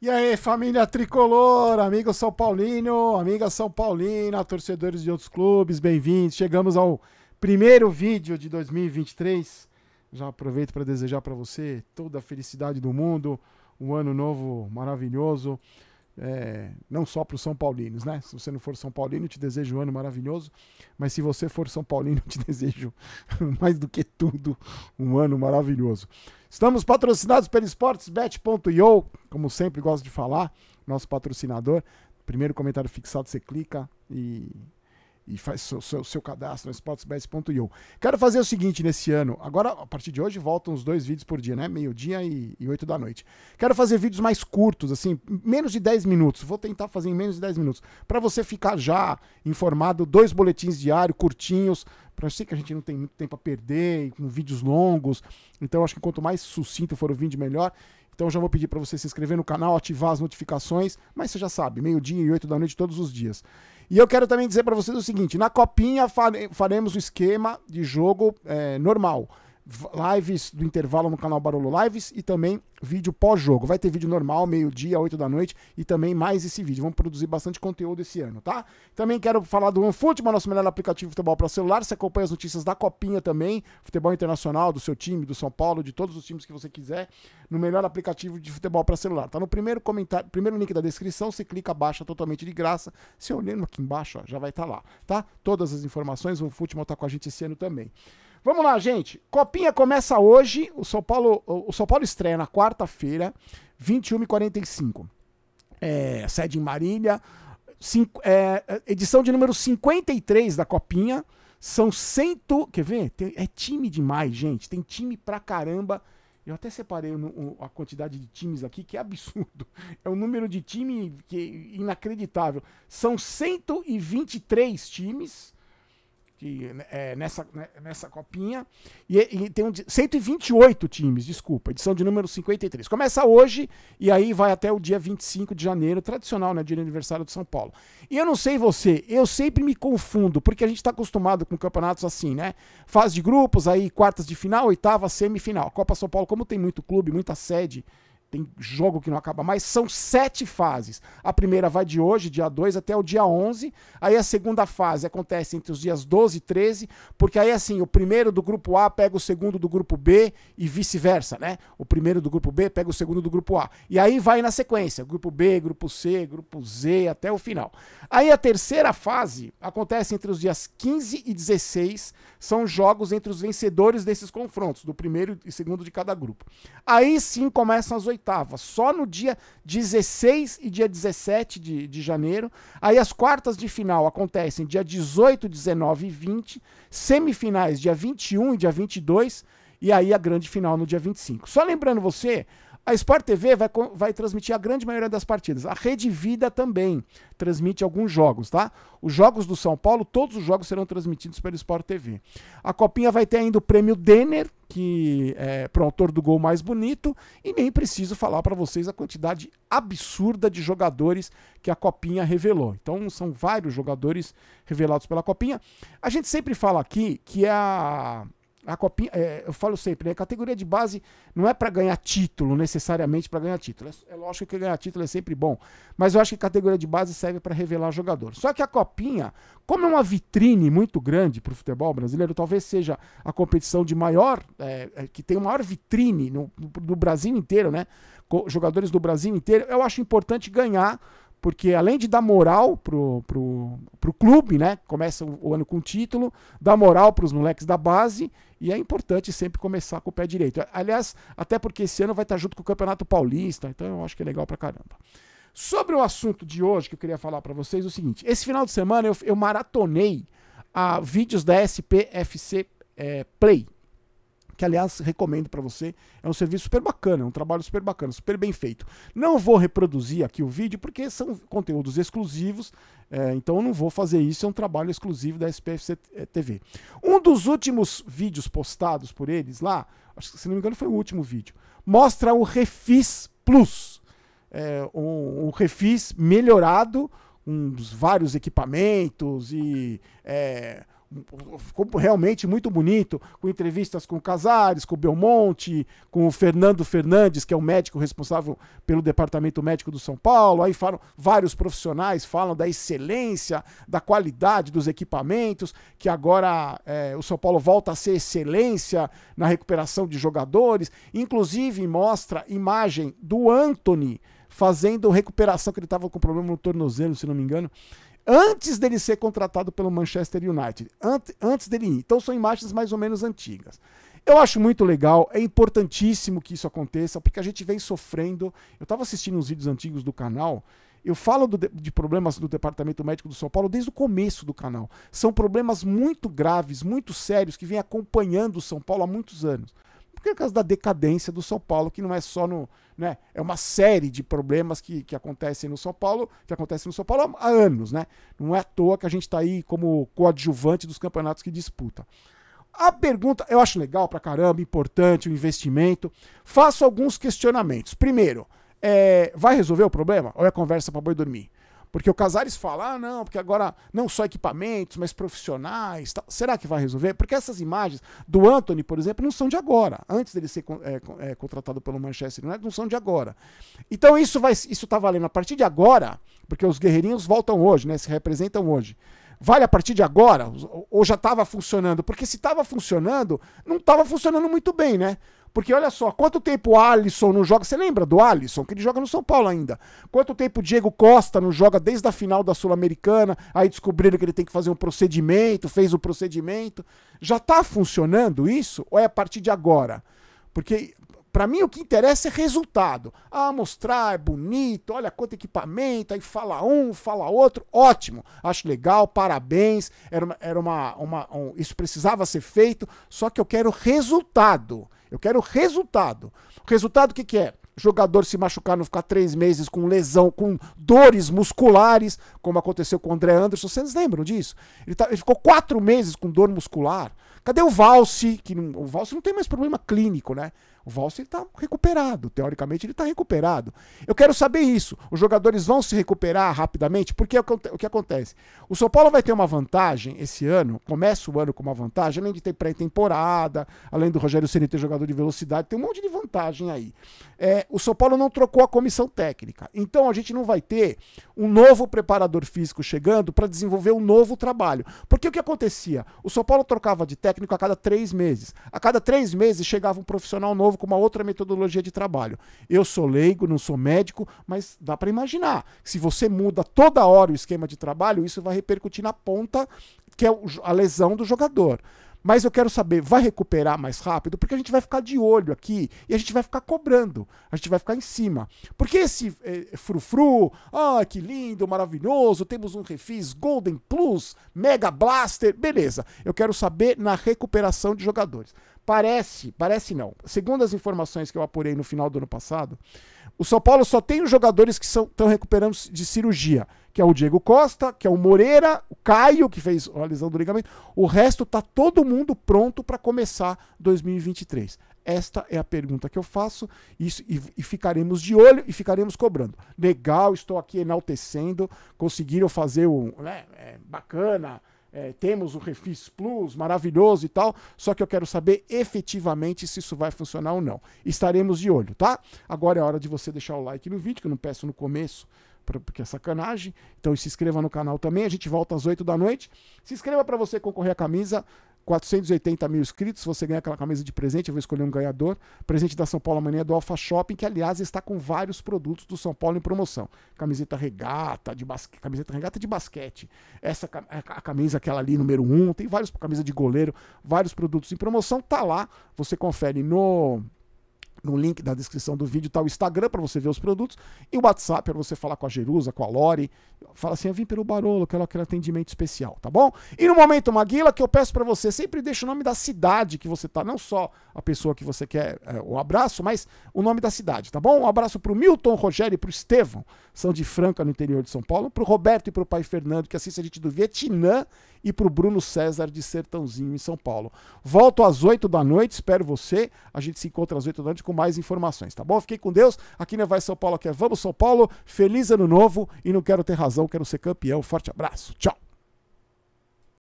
E aí, família tricolor, amigo São Paulino, amiga São Paulina, torcedores de outros clubes, bem-vindos. Chegamos ao primeiro vídeo de 2023. Já aproveito para desejar para você toda a felicidade do mundo, um ano novo maravilhoso, é, não só para os São Paulinos, né? Se você não for São Paulino, te desejo um ano maravilhoso, mas se você for São Paulino, te desejo mais do que tudo um ano maravilhoso. Estamos patrocinados pelo sportsbet.io, como sempre gosto de falar, nosso patrocinador. Primeiro comentário fixado, você clica e e faz seu, seu, seu cadastro no sportsbet.io. Quero fazer o seguinte nesse ano. Agora, a partir de hoje, voltam os dois vídeos por dia, né? Meio-dia e, e da noite. Quero fazer vídeos mais curtos, assim, menos de 10 minutos. Vou tentar fazer em menos de 10 minutos. para você ficar já informado, dois boletins diários, curtinhos. Pra eu sei que a gente não tem muito tempo a perder, com vídeos longos. Então, acho que quanto mais sucinto for o vídeo, melhor. Então já vou pedir para você se inscrever no canal, ativar as notificações, mas você já sabe, meio-dia e oito da noite todos os dias. E eu quero também dizer para vocês o seguinte: na copinha faremos o esquema de jogo é, normal lives do intervalo no canal Barolo Lives e também vídeo pós-jogo. Vai ter vídeo normal, meio-dia, 8 da noite e também mais esse vídeo. Vamos produzir bastante conteúdo esse ano, tá? Também quero falar do OneFootball, nosso melhor aplicativo de futebol para celular. Você acompanha as notícias da Copinha também, futebol internacional, do seu time, do São Paulo, de todos os times que você quiser, no melhor aplicativo de futebol para celular. Tá no primeiro comentário, primeiro link da descrição, você clica, baixa totalmente de graça. Se olhando aqui embaixo, ó, já vai estar tá lá, tá? Todas as informações, o OneFootball tá com a gente esse ano também. Vamos lá, gente. Copinha começa hoje. O São Paulo, o São Paulo estreia na quarta-feira, 21h45. É, sede em Marília. Cinco, é, é edição de número 53 da Copinha. São 100. Quer ver? Tem, é time demais, gente. Tem time pra caramba. Eu até separei o, a quantidade de times aqui, que é absurdo. É um número de time que, é inacreditável. São 123 times que né, é, nessa, né, nessa copinha. E, e, tem um, 128 times, desculpa, edição de número 53. Começa hoje e aí vai até o dia 25 de janeiro, tradicional, né? Dia de aniversário de São Paulo. E eu não sei você, eu sempre me confundo, porque a gente está acostumado com campeonatos assim, né? Fase de grupos, aí quartas de final, oitava, semifinal. Copa São Paulo, como tem muito clube, muita sede tem jogo que não acaba mais. São sete fases. A primeira vai de hoje, dia 2, até o dia 11. Aí a segunda fase acontece entre os dias 12 e 13, porque aí, assim, o primeiro do grupo A pega o segundo do grupo B e vice-versa, né? O primeiro do grupo B pega o segundo do grupo A. E aí vai na sequência: grupo B, grupo C, grupo Z, até o final. Aí a terceira fase acontece entre os dias 15 e 16. São jogos entre os vencedores desses confrontos, do primeiro e segundo de cada grupo. Aí sim começam as estava só no dia 16 e dia 17 de, de janeiro. Aí as quartas de final acontecem dia 18, 19 e 20, semifinais dia 21 e dia 22, e aí a grande final no dia 25. Só lembrando você a Sport TV vai, vai transmitir a grande maioria das partidas. A Rede Vida também transmite alguns jogos, tá? Os jogos do São Paulo, todos os jogos serão transmitidos pela Sport TV. A Copinha vai ter ainda o prêmio Denner, que é pro autor do gol mais bonito, e nem preciso falar para vocês a quantidade absurda de jogadores que a Copinha revelou. Então, são vários jogadores revelados pela Copinha. A gente sempre fala aqui que é a a copinha, é, eu falo sempre, né? Categoria de base não é para ganhar título, necessariamente para ganhar título. É, é lógico que ganhar título é sempre bom. Mas eu acho que categoria de base serve para revelar jogador. Só que a copinha, como é uma vitrine muito grande para o futebol brasileiro, talvez seja a competição de maior, é, é que tem a maior vitrine no, no, no Brasil inteiro, né? jogadores do Brasil inteiro, eu acho importante ganhar porque além de dar moral pro, pro, pro clube, né? Começa o ano com título, dá moral para os moleques da base e é importante sempre começar com o pé direito. Aliás, até porque esse ano vai estar junto com o Campeonato Paulista, então eu acho que é legal pra caramba. Sobre o assunto de hoje que eu queria falar para vocês é o seguinte: esse final de semana eu, eu maratonei a vídeos da SPFC é, Play que aliás recomendo para você. É um serviço super bacana, é um trabalho super bacana, super bem feito. Não vou reproduzir aqui o vídeo porque são conteúdos exclusivos, é, então eu não vou fazer isso, é um trabalho exclusivo da SPFC é, TV. Um dos últimos vídeos postados por eles lá, acho que se não me engano foi o último vídeo, mostra o Refis Plus. É, um, um refis melhorado, uns vários equipamentos e é, ficou realmente muito bonito, com entrevistas com o Casares, com o Belmonte, com o Fernando Fernandes, que é o médico responsável pelo Departamento Médico do São Paulo. Aí falam, vários profissionais falam da excelência, da qualidade dos equipamentos, que agora é, o São Paulo volta a ser excelência na recuperação de jogadores. Inclusive mostra imagem do Anthony fazendo recuperação, que ele estava com problema no tornozelo, se não me engano, antes dele ser contratado pelo Manchester United, antes dele ir. Então são imagens mais ou menos antigas. Eu acho muito legal, é importantíssimo que isso aconteça, porque a gente vem sofrendo. Eu estava assistindo uns vídeos antigos do canal. Eu falo do, de problemas do Departamento Médico do São Paulo desde o começo do canal. São problemas muito graves, muito sérios, que vêm acompanhando o São Paulo há muitos anos por causa da decadência do São Paulo, que não é só no. Né, é uma série de problemas que, que acontecem no São Paulo, que acontecem no São Paulo há, anos, né? Não é à toa que a gente está aí como coadjuvante dos campeonatos que disputa. A pergunta, eu acho legal pra caramba, importante, o investimento. Faço alguns questionamentos. Primeiro, é, vai resolver o problema ou é conversa para boi dormir? Porque o Casares fala, ah, não, porque agora não só equipamentos, mas profissionais. Tal. Será que vai resolver? Porque essas imagens do Anthony, por exemplo, não são de agora. Antes dele ser é, é, contratado pelo Manchester United, não são de agora. Então isso vai, isso tá valendo a partir de agora, porque os guerreirinhos voltam hoje, né? Se representam hoje. Vale a partir de agora? Ou já estava funcionando? Porque se estava funcionando, não estava funcionando muito bem, né? Porque olha só, quanto tempo o Alisson não joga? Você lembra do Alisson? Que ele joga no São Paulo ainda. Quanto tempo o Diego Costa não joga desde a final da Sul-Americana? Aí descobriram que ele tem que fazer um procedimento, fez o procedimento. Já está funcionando isso? Ou é a partir de agora? Porque para mim, o que interessa é resultado. Ah, mostrar, é bonito, olha quanto equipamento, aí fala um, fala outro, ótimo, acho legal, parabéns. Era, uma, era uma, uma um, isso precisava ser feito, só que eu quero resultado. Eu quero resultado. Resultado o que, que é? jogador se machucar, não ficar três meses com lesão, com dores musculares, como aconteceu com o André Anderson. Vocês lembram disso? Ele, tá, ele ficou quatro meses com dor muscular. Cadê o Valse? Que não, o Valse não tem mais problema clínico, né? O Valse está recuperado, teoricamente ele está recuperado. Eu quero saber isso. Os jogadores vão se recuperar rapidamente, porque é o que acontece? O São Paulo vai ter uma vantagem esse ano, começa o ano com uma vantagem, além de ter pré-temporada, além do Rogério Ceni ter jogador de velocidade, tem um monte de vantagem aí. É, o São Paulo não trocou a comissão técnica, então a gente não vai ter um novo preparador físico chegando para desenvolver um novo trabalho. Porque o que acontecia? O São Paulo trocava de técnico técnico a cada três meses. A cada três meses chegava um profissional novo com uma outra metodologia de trabalho. Eu sou leigo, não sou médico, mas dá para imaginar. Se você muda toda hora o esquema de trabalho, isso vai repercutir na ponta, que é a lesão do jogador. Mas eu quero saber, vai recuperar mais rápido? Porque a gente vai ficar de olho aqui e a gente vai ficar cobrando, a gente vai ficar em cima. Porque esse é, frufru, ah, que lindo, maravilhoso, temos um refis Golden Plus, Mega Blaster, beleza. Eu quero saber na recuperação de jogadores. Parece, parece não. Segundo as informações que eu apurei no final do ano passado, o São Paulo só tem os jogadores que estão recuperando de cirurgia, que é o Diego Costa, que é o Moreira, o Caio, que fez a lesão do ligamento. O resto está todo mundo pronto para começar 2023. Esta é a pergunta que eu faço isso, e, e, ficaremos de olho e ficaremos cobrando. Legal, estou aqui enaltecendo, conseguiram fazer um. Né, é, bacana, é, temos o Refis Plus, maravilhoso e tal, só que eu quero saber efetivamente se isso vai funcionar ou não. Estaremos de olho, tá? Agora é hora de você deixar o like no vídeo, que eu não peço no começo, porque é sacanagem. Então se inscreva no canal também, a gente volta às 8 da noite. Se inscreva para você concorrer à camisa 480 mil inscritos, você ganha aquela camisa de presente, eu vou escolher um ganhador. Presente da São Paulo amanhã é do Alfa Shopping, que aliás está com vários produtos do São Paulo em promoção. Camiseta regata, de basque... camiseta regata de basquete. Essa a camisa aquela ali número 1, um, tem vários camisa de goleiro, vários produtos em promoção, tá lá. Você confere no no link da descrição do vídeo está o Instagram para você ver os produtos e o WhatsApp para você falar com a Jerusa, com a Lori. Fala assim: eu vim pelo Barolo, quero aquele atendimento especial, tá bom? E no momento, Maguila, que eu peço para você, sempre deixa o nome da cidade que você tá, não só a pessoa que você quer é, o abraço, mas o nome da cidade, tá bom? Um abraço para o Milton, Rogério e para o Estevão, são de Franca, no interior de São Paulo, para o Roberto e para o pai Fernando, que assiste a gente do Vietnã, e para o Bruno César de Sertãozinho, em São Paulo. Volto às 8 da noite, espero você. A gente se encontra às 8 da noite com mais informações, tá bom? Fiquem com Deus. Aqui na é Vai São Paulo quer é Vamos São Paulo. Feliz ano novo e não quero ter razão, quero ser campeão. Forte abraço. Tchau.